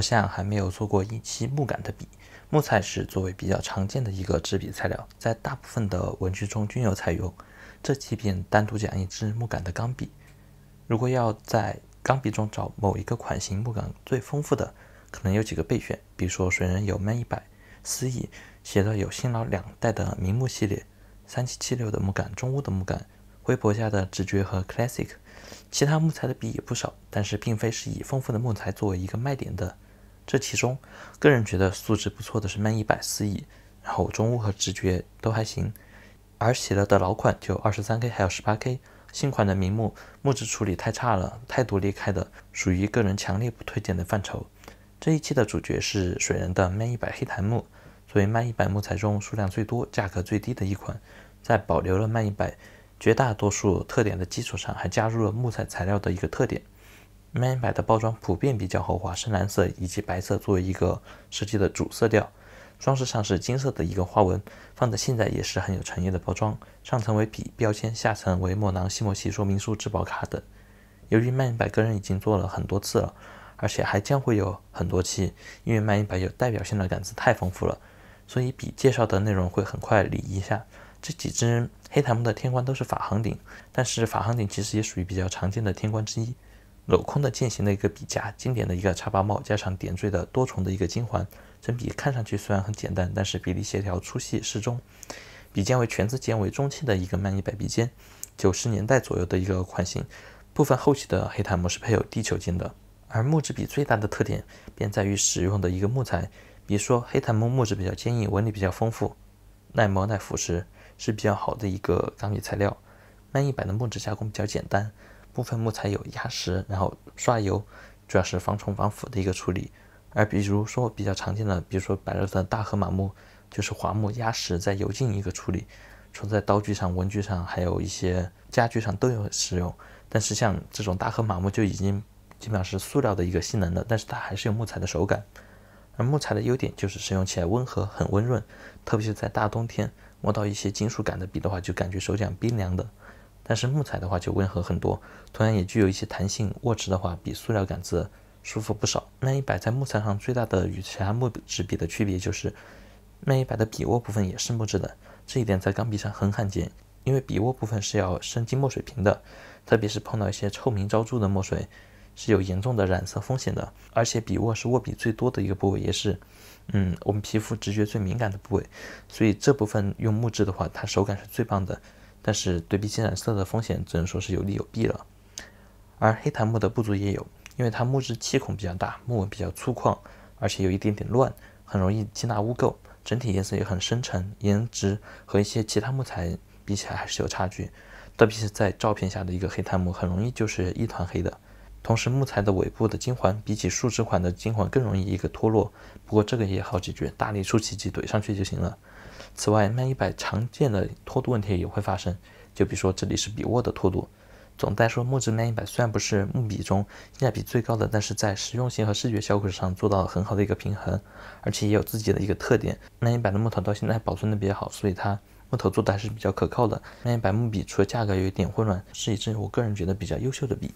好像还没有做过一期木杆的笔。木材是作为比较常见的一个制笔材料，在大部分的文具中均有采用。这期便单独讲一支木杆的钢笔，如果要在钢笔中找某一个款型木杆最丰富的，可能有几个备选，比如说水人有 Man 一百、思忆，写的有新老两代的名木系列、三七七六的木杆、中屋的木杆、辉博家的直觉和 Classic，其他木材的笔也不少，但是并非是以丰富的木材作为一个卖点的。这其中，个人觉得素质不错的是慢一百四亿，然后中物》和直觉都还行，而喜乐的老款就二十三 K 还有十八 K，新款的明木木质处理太差了，态度裂开的，属于个人强烈不推荐的范畴。这一期的主角是水人的慢一百黑檀木，作为慢一百木材中数量最多、价格最低的一款，在保留了慢一百绝大多数特点的基础上，还加入了木材材料的一个特点。曼因白的包装普遍比较豪华，深蓝色以及白色作为一个设计的主色调，装饰上是金色的一个花纹，放在现在也是很有诚意的包装。上层为笔标签，下层为墨囊、细墨器、说明书、质保卡等。由于曼因白个人已经做了很多次了，而且还将会有很多期，因为曼因白有代表性的杆子太丰富了，所以笔介绍的内容会很快理一下。这几支黑檀木的天官都是法航顶，但是法航顶其实也属于比较常见的天官之一。镂空的剑形的一个笔夹，经典的一个茶八帽，加上点缀的多重的一个金环，整笔看上去虽然很简单，但是比例协调，粗细适中。笔尖为全字尖为中期的一个曼尼百笔尖，九十年代左右的一个款型，部分后期的黑檀木是配有地球尖的。而木质笔最大的特点便在于使用的一个木材，比如说黑檀木木质比较坚硬，纹理比较丰富，耐磨耐腐蚀是比较好的一个钢笔材料。曼尼百的木质加工比较简单。部分木材有压实，然后刷油，主要是防虫防腐的一个处理。而比如说比较常见的，比如说百乐的大河马木，就是滑木压实再油浸一个处理，除在刀具上、文具上还有一些家具上都有使用。但是像这种大河马木就已经基本上是塑料的一个性能了，但是它还是有木材的手感。而木材的优点就是使用起来温和，很温润，特别是在大冬天摸到一些金属感的笔的话，就感觉手脚冰凉的。但是木材的话就温和很多，同样也具有一些弹性，握持的话比塑料杆子舒服不少。那一摆在木材上最大的与其他木笔笔的区别就是，那一摆的笔握部分也是木质的，这一点在钢笔上很罕见，因为笔握部分是要盛进墨水瓶的，特别是碰到一些臭名昭著的墨水，是有严重的染色风险的，而且笔握是握笔最多的一个部位，也是，嗯，我们皮肤直觉最敏感的部位，所以这部分用木质的话，它手感是最棒的。但是对比金染色的风险，只能说是有利有弊了。而黑檀木的不足也有，因为它木质气孔比较大，木纹比较粗犷，而且有一点点乱，很容易积纳污垢，整体颜色也很深沉，颜值和一些其他木材比起来还是有差距。特别是在照片下的一个黑檀木，很容易就是一团黑的。同时，木材的尾部的金环，比起树脂款的金环更容易一个脱落。不过这个也好解决，大力出奇迹怼上去就行了。此外，慢一百常见的脱度问题也会发生，就比如说这里是笔握的脱度。总的来说，木制慢一百虽然不是木笔中性价比最高的，但是在实用性和视觉效果上做到了很好的一个平衡，而且也有自己的一个特点。慢一百的木头到现在保存的比较好，所以它木头做的还是比较可靠的。慢一百木笔除了价格有一点混乱，是一支我个人觉得比较优秀的笔。